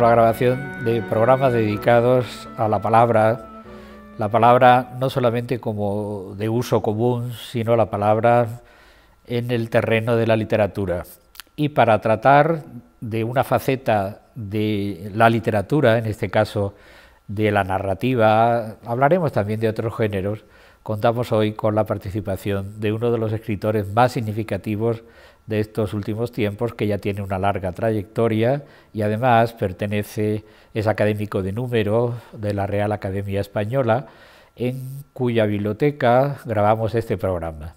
la grabación de programas dedicados a la palabra, la palabra no solamente como de uso común, sino la palabra en el terreno de la literatura. Y para tratar de una faceta de la literatura, en este caso de la narrativa, hablaremos también de otros géneros, contamos hoy con la participación de uno de los escritores más significativos de estos últimos tiempos, que ya tiene una larga trayectoria y además pertenece, es académico de número de la Real Academia Española, en cuya biblioteca grabamos este programa.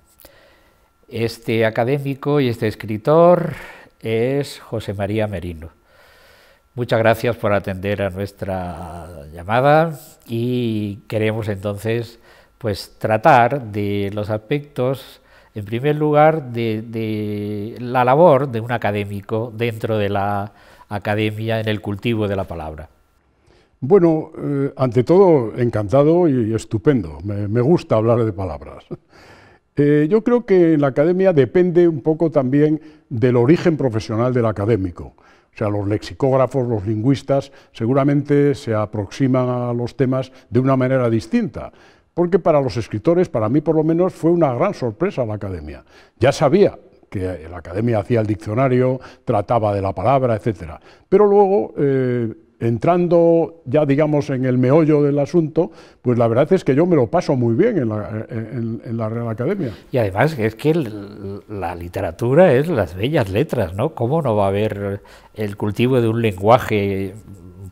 Este académico y este escritor es José María Merino. Muchas gracias por atender a nuestra llamada y queremos entonces pues tratar de los aspectos en primer lugar, de, la labor de un académico dentro de la academia en el cultivo de la palabra. Bueno, eh, ante todo, encantado y estupendo. Me, gusta hablar de palabras. Eh, yo creo que la academia depende un poco también del origen profesional del académico. O sea, los lexicógrafos, los lingüistas, seguramente se aproximan a los temas de una manera distinta porque para los escritores, para mí por lo menos, fue una gran sorpresa la academia. Ya sabía que la academia hacía el diccionario, trataba de la palabra, etc. Pero luego, eh, entrando ya, digamos, en el meollo del asunto, pues la verdad es que yo me lo paso muy bien en la, Real Academia. Y además es que la literatura es las bellas letras, ¿no? ¿Cómo no va a haber el cultivo de un lenguaje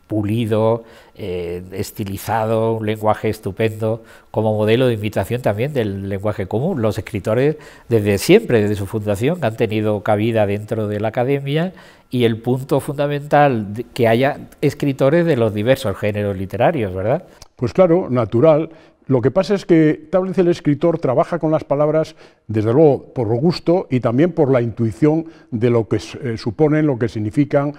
pulido, eh, estilizado, un lenguaje estupendo, como modelo de imitación también del lenguaje común. Los escritores desde siempre, desde su fundación, han tenido cabida dentro de la academia y el punto fundamental que haya escritores de los diversos géneros literarios, ¿verdad? Pues claro, natural. Lo que pasa es que tal vez el escritor trabaja con las palabras, desde luego, por gusto y también por la intuición de lo que eh, suponen, lo que significan,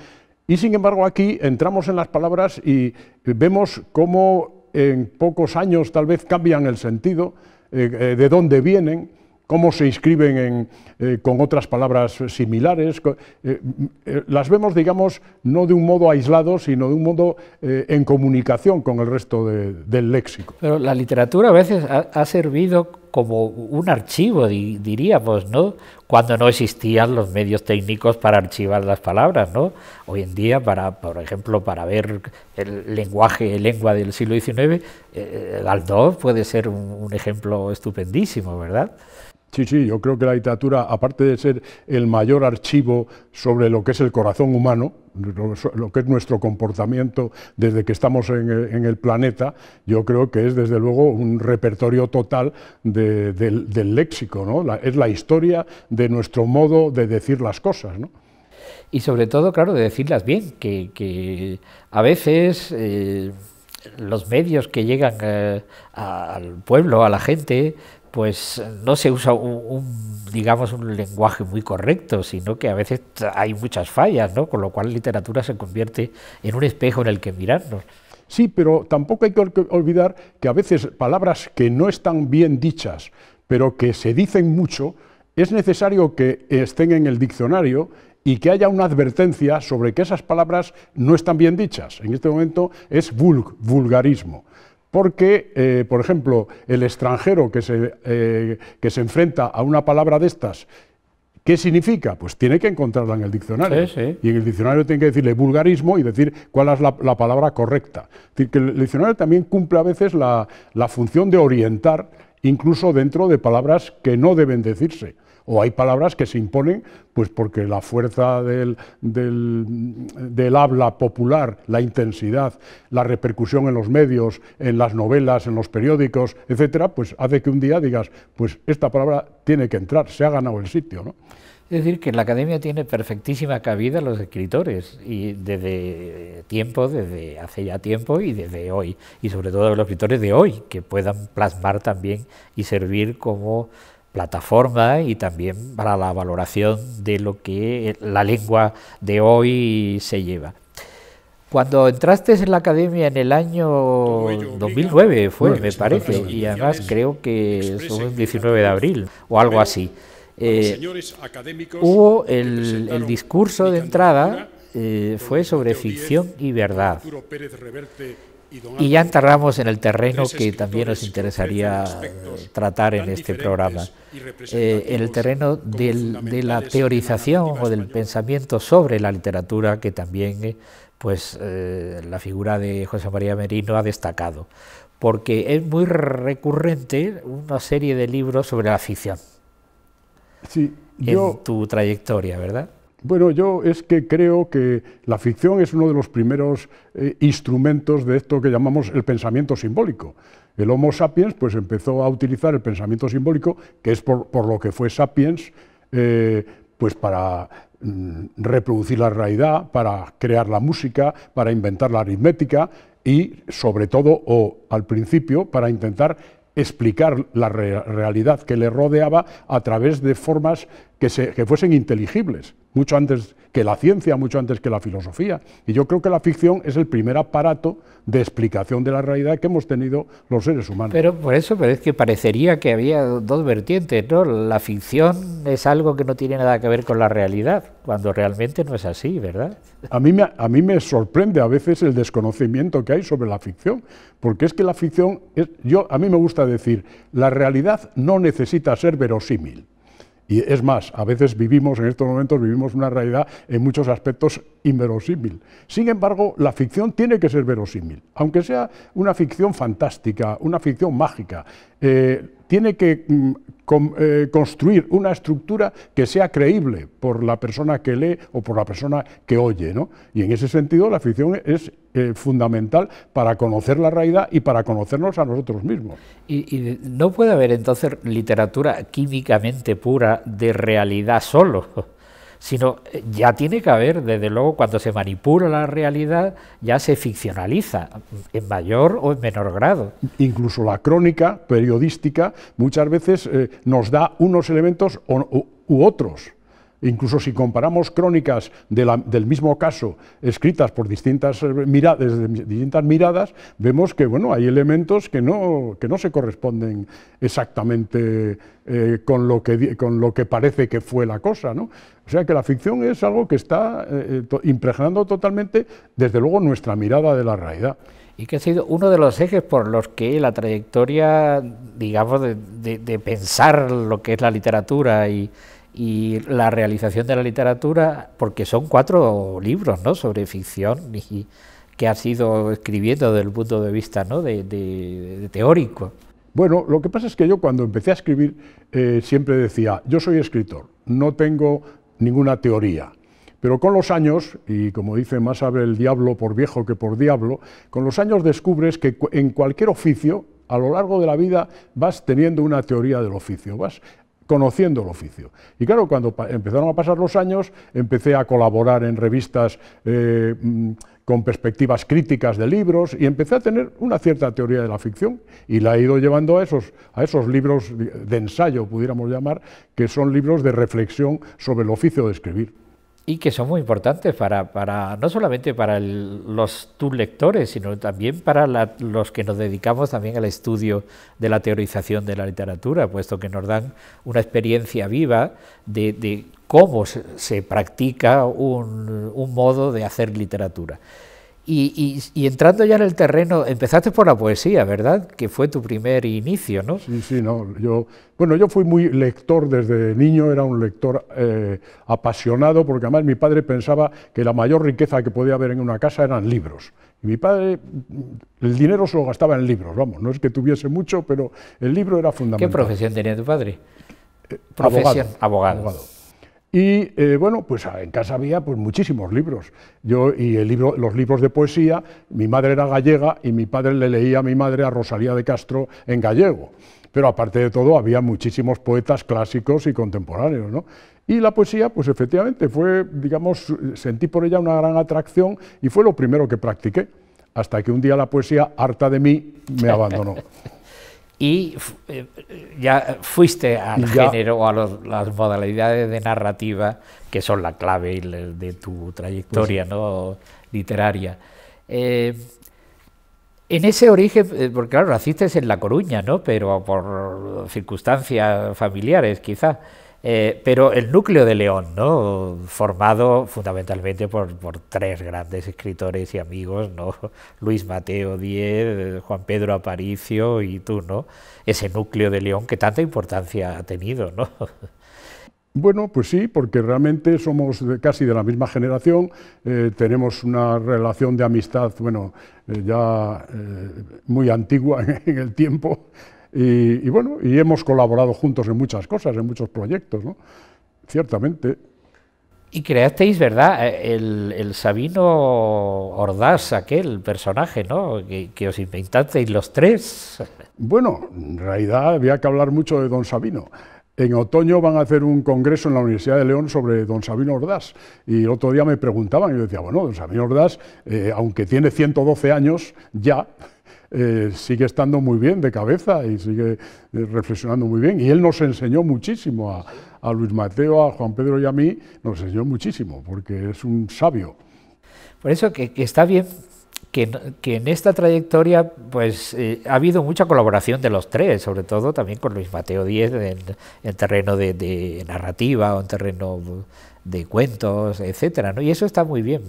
y sin embargo aquí entramos en las palabras y vemos cómo en pocos años tal vez cambian el sentido, eh, eh, de dónde vienen, cómo se inscriben eh, con otras palabras similares. las vemos, digamos, no de un modo aislado, sino de un modo en comunicación con el resto del léxico. Pero la literatura a veces ha servido como un archivo, diríamos, pues, ¿no? Cuando no existían los medios técnicos para archivar las palabras, ¿no? Hoy en día, para, por ejemplo, para ver el lenguaje, lengua del siglo XIX, eh, Galdós puede ser un, un ejemplo estupendísimo, ¿verdad? Sí, sí, yo creo que la literatura, aparte de ser el mayor archivo sobre lo que es el corazón humano, lo que es nuestro comportamiento desde que estamos en el, planeta, yo creo que es desde luego un repertorio total del, léxico, ¿no? es la historia de nuestro modo de decir las cosas, Y sobre todo, claro, de decirlas bien, que, a veces... Eh, los medios que llegan eh, al pueblo, a la gente, pues no se usa un, digamos un lenguaje muy correcto, sino que a veces hay muchas fallas, ¿no? Con lo cual literatura se convierte en un espejo en el que mirarnos. Sí, pero tampoco hay que olvidar que a veces palabras que no están bien dichas, pero que se dicen mucho, es necesario que estén en el diccionario y que haya una advertencia sobre que esas palabras no están bien dichas. En este momento es vulgarismo. Porque, eh, por ejemplo, el extranjero eh, que se, enfrenta a una palabra de estas ¿Qué significa? Pues tiene que encontrarla en el diccionario. Y en el diccionario tiene que decirle vulgarismo y decir cuál es la, palabra correcta. Es decir, que el diccionario también cumple a veces la función de orientar, incluso dentro de palabras que no deben decirse. O hay palabras que se imponen pues porque la fuerza del, habla popular, la intensidad, la repercusión en los medios, en las novelas, en los periódicos, etcétera, pues hace que un día digas, pues esta palabra tiene que entrar, se ha ganado el sitio, ¿no? Es decir, que la academia tiene perfectísima cabida los escritores, y desde tiempo, desde hace ya tiempo y desde hoy, y sobre todo los escritores de hoy, que puedan plasmar también y servir como ...plataforma y también para la valoración de lo que la lengua de hoy se lleva. Cuando entraste en la academia en el año 2009 fue, me parece, y además creo que fue el 19 de abril o algo así. Eh, hubo el, discurso de entrada eh, fue sobre ficción y verdad. Y ya entramos en el terreno que también nos interesaría eh, tratar en este programa, eh, en el terreno de la teorización o del pensamiento sobre la literatura que también eh, pues, la figura de José María Merino ha destacado, porque es muy recurrente una serie de libros sobre la ficción en tu trayectoria, ¿verdad? Bueno, yo es que creo que la ficción es uno de los primeros eh, instrumentos de esto que llamamos el pensamiento simbólico. El Homo sapiens pues empezó a utilizar el pensamiento simbólico, que es por, lo que fue sapiens, eh, pues para mm, reproducir la realidad, para crear la música, para inventar la aritmética y sobre todo, o al principio, para intentar explicar la realidad que le rodeaba a través de formas que, fuesen inteligibles, mucho antes que la ciencia, mucho antes que la filosofía. Y yo creo que la ficción es el primer aparato de explicación de la realidad que hemos tenido los seres humanos. Pero por eso, pero es que parecería que había dos vertientes, ¿no? La ficción es algo que no tiene nada que ver con la realidad, cuando realmente no es así, ¿verdad? A mí me, a mí me sorprende a veces el desconocimiento que hay sobre la ficción, porque es que la ficción, es, yo, a mí me gusta decir, la realidad no necesita ser verosímil. Y es más, a veces vivimos, en estos momentos vivimos una realidad en muchos aspectos inverosímil. Sin embargo, la ficción tiene que ser verosímil, aunque sea una ficción fantástica, una ficción mágica. Eh, tiene que mm, eh, construir una estructura que sea creíble por la persona que lee o por la persona que oye. ¿no? Y en ese sentido, la ficción es eh, fundamental para conocer la realidad y para conocernos a nosotros mismos. ¿Y, no puede haber entonces literatura químicamente pura de realidad solo? sino eh, ya tiene que haber, desde luego, cuando se manipula la realidad, ya se ficcionaliza, en mayor o en menor grado. Incluso la crónica periodística muchas veces eh, nos da unos elementos u otros. Incluso si comparamos crónicas del mismo caso escritas por eh, distintas miradas, vemos que bueno, hay elementos que no, que no se corresponden exactamente eh, con, lo que, con lo que parece que fue la cosa. ¿no? O sea que la ficción es algo que está eh, impregnando totalmente, desde luego, nuestra mirada de la realidad y que ha sido uno de los ejes por los que la trayectoria, digamos, de pensar lo que es la literatura y, y la realización de la literatura, porque son cuatro libros ¿no? sobre ficción y que ha sido escribiendo desde el punto de vista teórico. Bueno, lo que pasa es que yo cuando empecé a escribir eh, siempre decía, yo soy escritor, no tengo ninguna teoría. Pero con los años, y como dice más sabe el diablo por viejo que por diablo, con los años descubres que en cualquier oficio, a lo largo de la vida, vas teniendo una teoría del oficio, vas conociendo el oficio. Y claro, cuando empezaron a pasar los años, empecé a colaborar en revistas eh, mm, con perspectivas críticas de libros y empecé a tener una cierta teoría de la ficción y la he ido llevando esos, a esos libros de ensayo, pudiéramos llamar, que son libros de reflexión sobre el oficio de escribir y que son muy importantes para, para no solamente para los tus lectores, sino también para los que nos dedicamos también al estudio de la teorización de la literatura, puesto que nos dan una experiencia viva de, cómo se, practica un modo de hacer literatura. Y, entrando ya en el terreno, empezaste por la poesía, ¿verdad? Que fue tu primer inicio, ¿no? Sí, sí, no. Yo, bueno, yo fui muy lector desde niño, era un lector eh, apasionado, porque además mi padre pensaba que la mayor riqueza que podía haber en una casa eran libros. Y mi padre, mm, el dinero se lo gastaba en libros, vamos, no es que tuviese mucho, pero el libro era fundamental. ¿Qué profesión tenía tu padre? Eh, profesión, abogado. abogado. Y eh, bueno, pues ah, en casa había pues, muchísimos libros. Yo y el libro, los libros de poesía, mi madre era gallega y mi padre le leía a mi madre a Rosalía de Castro en gallego. Pero aparte de todo, había muchísimos poetas clásicos y contemporáneos. Y la poesía, pues efectivamente, fue, digamos, sentí por ella una gran atracción y fue lo primero que practiqué, hasta que un día la poesía, harta de mí, me abandonó. y eh, ya fuiste al género o a las modalidades de narrativa que son la clave de tu trayectoria pues ¿no? literaria. Eh, en ese origen, eh, porque claro, naciste en La Coruña, ¿no? Pero por circunstancias familiares, quizás. Eh, pero el núcleo de León, ¿no? formado fundamentalmente por, tres grandes escritores y amigos, ¿no? Luis Mateo Díez, Juan Pedro Aparicio y tú, ¿no? ese núcleo de León que tanta importancia ha tenido. ¿no? Bueno, pues sí, porque realmente somos casi de la misma generación, eh, tenemos una relación de amistad, bueno, eh, ya muy antigua en el tiempo, y, bueno, y hemos colaborado juntos en muchas cosas, en muchos proyectos, ¿no? Ciertamente. Y creasteis, ¿verdad?, eh, el, Sabino Ordaz, aquel personaje, ¿no?, que, os inventasteis los tres. Bueno, en realidad había que hablar mucho de don Sabino. En otoño van a hacer un congreso en la Universidad de León sobre don Sabino Ordaz. Y el otro día me preguntaban, y yo decía, bueno, don Sabino Ordaz, eh, aunque tiene 112 años ya, eh, sigue estando muy bien de cabeza y sigue eh, reflexionando muy bien. Y él nos enseñó muchísimo, a, Luis Mateo, a Juan Pedro y a mí, nos enseñó muchísimo, porque es un sabio. Por eso que, está bien que, en esta trayectoria pues eh, ha habido mucha colaboración de los tres, sobre todo también con Luis Mateo Díez en, el terreno de, de, narrativa o en terreno de cuentos, etcétera, ¿no? Y eso está muy bien.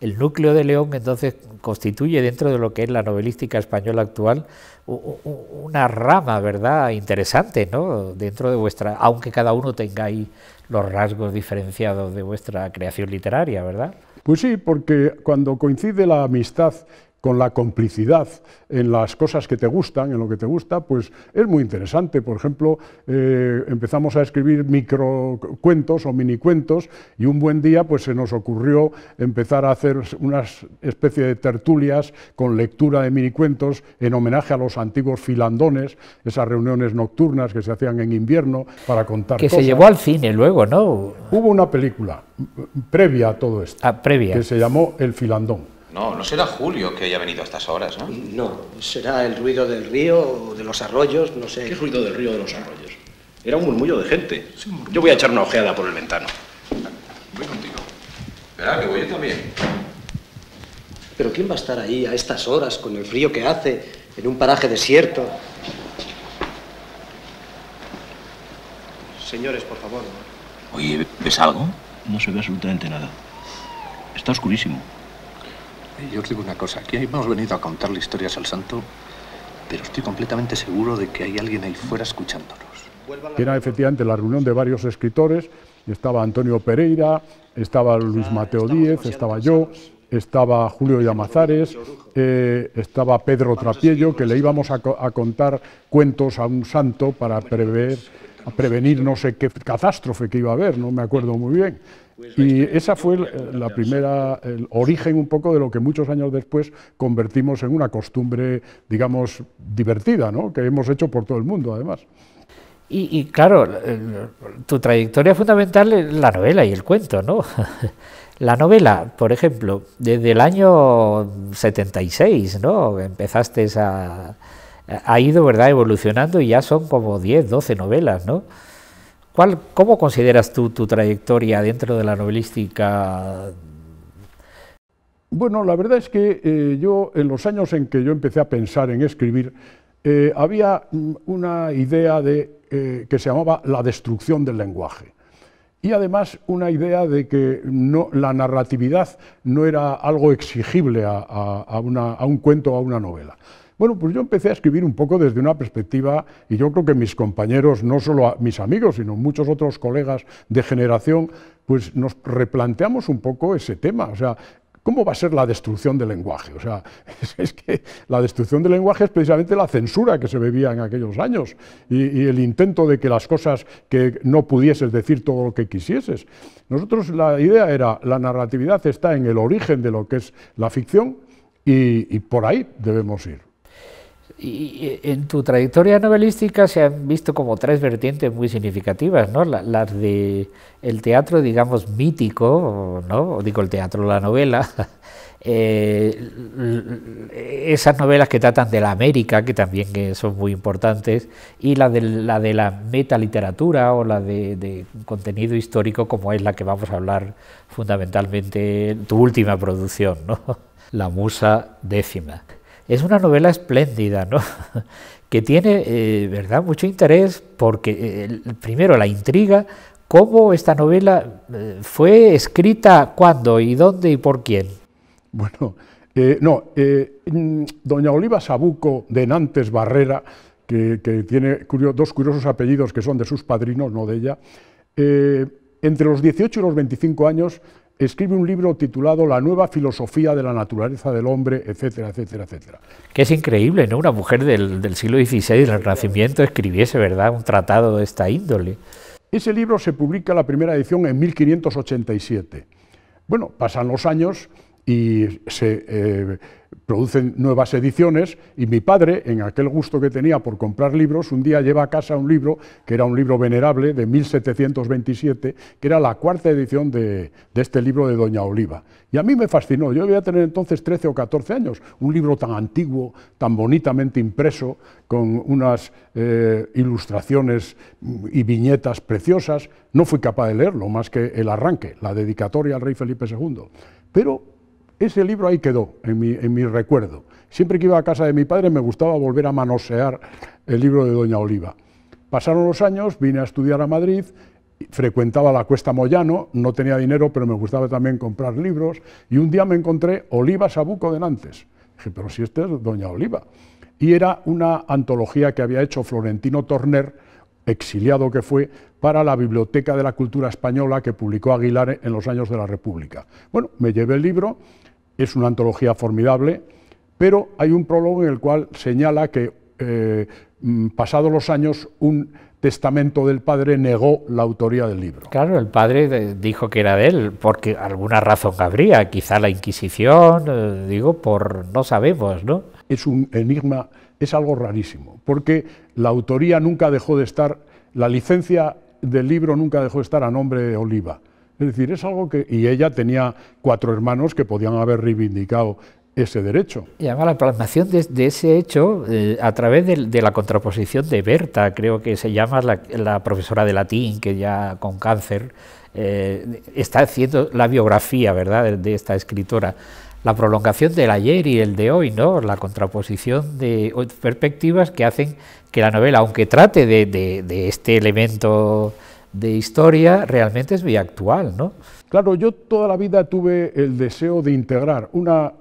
El núcleo de León entonces constituye dentro de lo que es la novelística española actual una rama, ¿verdad?, interesante, ¿no?, dentro de vuestra, aunque cada uno tenga ahí los rasgos diferenciados de vuestra creación literaria, ¿verdad? Pues sí, porque cuando coincide la amistad con la complicidad en las cosas que te gustan, en lo que te gusta, pues es muy interesante. Por ejemplo, eh, empezamos a escribir microcuentos o minicuentos y un buen día pues se nos ocurrió empezar a hacer una especie de tertulias con lectura de minicuentos en homenaje a los antiguos filandones, esas reuniones nocturnas que se hacían en invierno para contar que se llevó al cine luego, ¿no? Hubo una película previa a todo esto. Ah, que se llamó El filandón. No, no será Julio que haya venido a estas horas, ¿no? No, será el ruido del río, o de los arroyos, no sé. ¿Qué ruido del río o de los arroyos? Era un murmullo de gente. Yo voy a echar una ojeada por el ventano. Voy contigo. Espera, que voy yo también. Pero ¿quién va a estar ahí a estas horas, con el frío que hace, en un paraje desierto? Señores, por favor. Oye, ¿ves algo? No se ve absolutamente nada. Está oscurísimo. Eh, yo os digo una cosa, aquí hemos venido a contarle historias al santo, pero estoy completamente seguro de que hay alguien ahí fuera escuchándonos. Era efectivamente la reunión de varios escritores, estaba Antonio Pereira, estaba Luis ah, Mateo Díez, estaba yo, estaba Julio Llamazares, eh, estaba Pedro Trapiello, que le íbamos a, contar cuentos a un santo para prever, pues, prevenir no sé qué catástrofe que iba a haber, no me acuerdo muy bien. Y pues, esa fue la primera, el origen un poco de lo que muchos años después convertimos en una costumbre, digamos, divertida, ¿no? que hemos hecho por todo el mundo, además. Y, y claro, tu trayectoria fundamental es la novela y el cuento, ¿no? La novela, por ejemplo, desde el año 76, ¿no? Empezaste a... Ha ido, ¿verdad?, evolucionando y ya son como 10, 12 novelas, ¿no? ¿Cómo consideras tú tu trayectoria dentro de la novelística? Bueno, la verdad es que eh, yo, en los años en que yo empecé a pensar en escribir, eh, había mm, una idea eh, que se llamaba la destrucción del lenguaje. Y además una idea de que la narratividad no era algo exigible a, a un cuento o a una novela. Bueno, pues yo empecé a escribir un poco desde una perspectiva, y yo creo que mis compañeros, no solo mis amigos, sino muchos otros colegas de generación, pues nos replanteamos un poco ese tema. O sea, ¿Cómo va a ser la destrucción del lenguaje? O sea, es que la destrucción del lenguaje es precisamente la censura que se bebía en aquellos años y, el intento de que las cosas que no pudieses decir todo lo que quisieses. Nosotros la idea era, la narratividad está en el origen de lo que es la ficción y por ahí debemos ir. Y en tu trayectoria novelística se han visto como tres vertientes muy significativas, ¿no? Las de el teatro, digamos, mítico, ¿no? Digo el teatro, la novela. Eh, esas novelas que tratan de la América, que también eh, son muy importantes, y la de la, de la metaliteratura o la de, contenido histórico, como es la que vamos a hablar fundamentalmente, tu última producción, ¿no? La Musa Décima. Es una novela espléndida, ¿no? que tiene eh, ¿verdad? mucho interés porque, eh, primero, la intriga, cómo esta novela eh, fue escrita, cuándo y dónde y por quién. Bueno, no, mm, doña Oliva Sabuco de Nantes Barrera, que, tiene dos curiosos apellidos que son de sus padrinos, no de ella, entre los 18 y los 25 años escribe un libro titulado La nueva filosofía de la naturaleza del hombre, etcétera, etcétera, etcétera. Que es increíble, ¿no? Una mujer del, siglo XVI, del Renacimiento, escribiese, ¿verdad?, un tratado de esta índole. Ese libro se publica la primera edición en 1587. Bueno, pasan los años y se eh, producen nuevas ediciones y mi padre, en aquel gusto que tenía por comprar libros, un día lleva a casa un libro, que era un libro venerable de 1727, que era la cuarta edición de, este libro de Doña Oliva. Y a mí me fascinó, yo debía tener entonces 13 o 14 años, un libro tan antiguo, tan bonitamente impreso, con unas eh, ilustraciones y viñetas preciosas, no fui capaz de leerlo más que el arranque, la dedicatoria al rey Felipe II. Pero ese libro ahí quedó, en mi, recuerdo. Siempre que iba a casa de mi padre me gustaba volver a manosear el libro de Doña Oliva. Pasaron los años, vine a estudiar a Madrid, frecuentaba la Cuesta Moyano, no tenía dinero, pero me gustaba también comprar libros, y un día me encontré Oliva Sabuco de Nantes. Dije, pero si este es Doña Oliva. Y era una antología que había hecho Florentino Torner exiliado que fue, para la Biblioteca de la Cultura Española que publicó Aguilar en los años de la República. Bueno, me llevé el libro, es una antología formidable, pero hay un prólogo en el cual señala que, eh, mm, pasados los años, un testamento del padre negó la autoría del libro. Claro, el padre eh, dijo que era de él, porque alguna razón habría, quizá la Inquisición, eh, digo, por no sabemos, ¿no? Es un enigma, es algo rarísimo, porque la autoría nunca dejó de estar, la licencia del libro nunca dejó de estar a nombre de Oliva. Es decir, es algo que... Y ella tenía cuatro hermanos que podían haber reivindicado ese derecho. Y además la plasmación de, ese hecho eh, a través de, la contraposición de Berta, creo que se llama la, profesora de latín, que ya con cáncer, eh, está haciendo la biografía ¿verdad? de esta escritora la prolongación del ayer y el de hoy, ¿no? la contraposición de perspectivas que hacen que la novela, aunque trate de, este elemento de historia, realmente es muy actual. ¿no? Claro, yo toda la vida tuve el deseo de integrar una,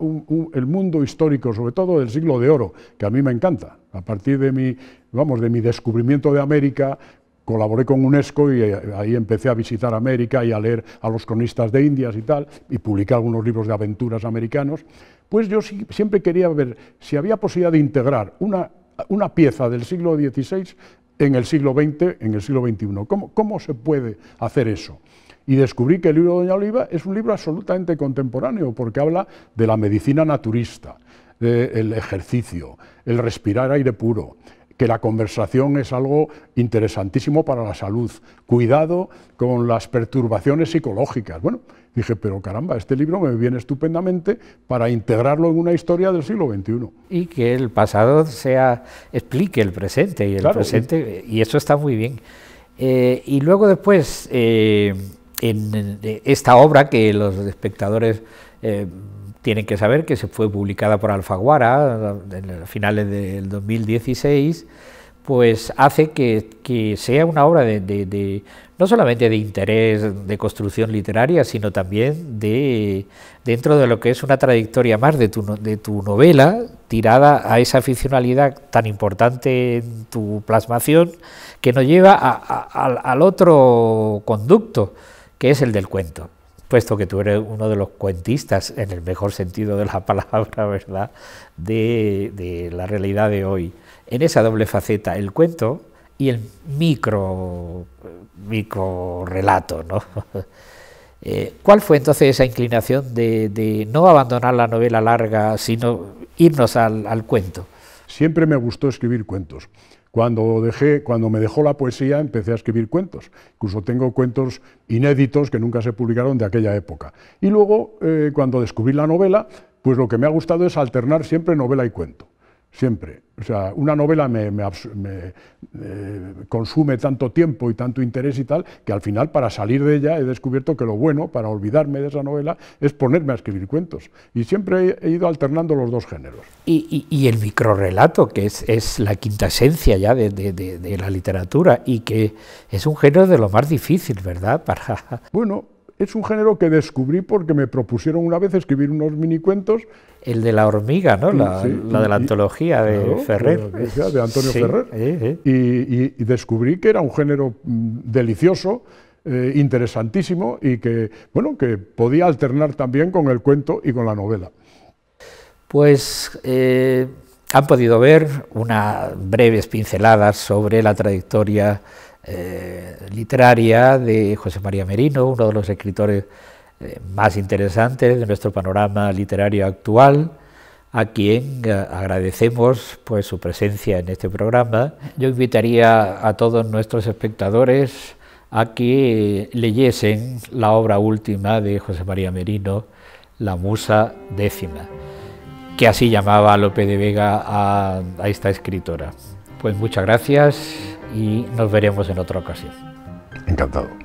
el mundo histórico, sobre todo del siglo de oro, que a mí me encanta, a partir de mi, vamos, de mi descubrimiento de América, colaboré con UNESCO y eh, ahí empecé a visitar América y a leer a los cronistas de Indias y tal, y publiqué algunos libros de aventuras americanos, pues yo siempre quería ver si había posibilidad de integrar una, una pieza del siglo XVI en el siglo XX, en el siglo XXI. ¿Cómo, cómo se puede hacer eso? y descubrí que el libro de Doña Oliva es un libro absolutamente contemporáneo porque habla de la medicina naturista, del ejercicio, el respirar aire puro, que la conversación es algo interesantísimo para la salud. Cuidado con las perturbaciones psicológicas. Bueno, dije, pero caramba, este libro me viene estupendamente para integrarlo en una historia del siglo XXI. Y que el pasado sea, explique el presente y el presente, y, eso está muy bien. Eh, y luego después, eh, en esta obra que los espectadores eh, tienen que saber que se fue publicada por Alfaguara a eh, finales del 2016, pues hace que, sea una obra de, no solamente de interés de construcción literaria, sino también de dentro de lo que es una trayectoria más de tu, novela, tirada a esa ficcionalidad tan importante en tu plasmación, que nos lleva al otro conducto, que es el del cuento puesto que tú eres uno de los cuentistas, en el mejor sentido de la palabra, ¿verdad?, de, la realidad de hoy. En esa doble faceta, el cuento y el micro, relato, eh, ¿Cuál fue entonces esa inclinación de, no abandonar la novela larga, sino irnos al cuento? Siempre me gustó escribir cuentos. Cuando, dejé, cuando me dejó la poesía empecé a escribir cuentos, incluso tengo cuentos inéditos que nunca se publicaron de aquella época. Y luego, eh, cuando descubrí la novela, pues lo que me ha gustado es alternar siempre novela y cuento siempre. O sea, una novela me, eh, consume tanto tiempo y tanto interés y tal, que al final para salir de ella he descubierto que lo bueno, para olvidarme de esa novela, es ponerme a escribir cuentos. Y siempre he, ido alternando los dos géneros. Y, y, el microrelato, que es, es, la quinta esencia ya de, de, de la literatura y que es un género de lo más difícil, ¿verdad? Para... Bueno, es un género que descubrí porque me propusieron una vez escribir unos minicuentos. El de la hormiga, ¿no? La, de la antología de Ferrer. De, Antonio Ferrer. Y, descubrí que era un género mm, delicioso, eh, interesantísimo y que, bueno, que podía alternar también con el cuento y con la novela. Pues eh, han podido ver unas breves pinceladas sobre la trayectoria eh, literaria de José María Merino, uno de los escritores eh, más interesantes de nuestro panorama literario actual, a quien eh, agradecemos pues, su presencia en este programa. Yo invitaría a todos nuestros espectadores a que leyesen la obra última de José María Merino, La Musa Décima, que así llamaba Lope de Vega a esta escritora. Pues muchas gracias y nos veremos en otra ocasión. Encantado.